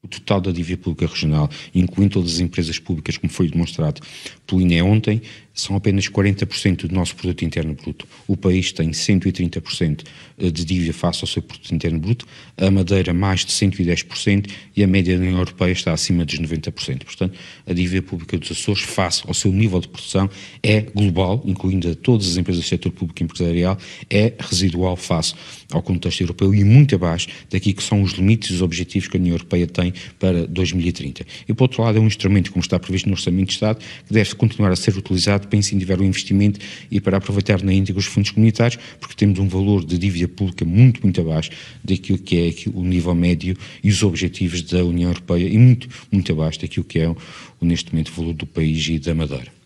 O total da dívida pública regional, incluindo todas as empresas públicas, como foi demonstrado pelo INE ontem, são apenas 40% do nosso produto interno bruto. O país tem 130% eh, de dívida face ao seu produto interno bruto, a Madeira mais de 110% e a média da União Europeia está acima dos 90%. Portanto, a dívida pública dos Açores face ao seu nível de produção é global, incluindo todas as empresas do setor público e empresarial, é residual face ao contexto europeu e muito abaixo daqui que são os limites e os objetivos que a União Europeia tem também para 2030. E, por outro lado, é um instrumento, como está previsto no Orçamento de Estado, que deve continuar a ser utilizado para incentivar o investimento e para aproveitar na íntegra os fundos comunitários, porque temos um valor de dívida pública muito, muito abaixo daquilo que é o nível médio e os objetivos da União Europeia, e muito, muito abaixo daquilo que é, neste momento, o valor do país e da Madeira.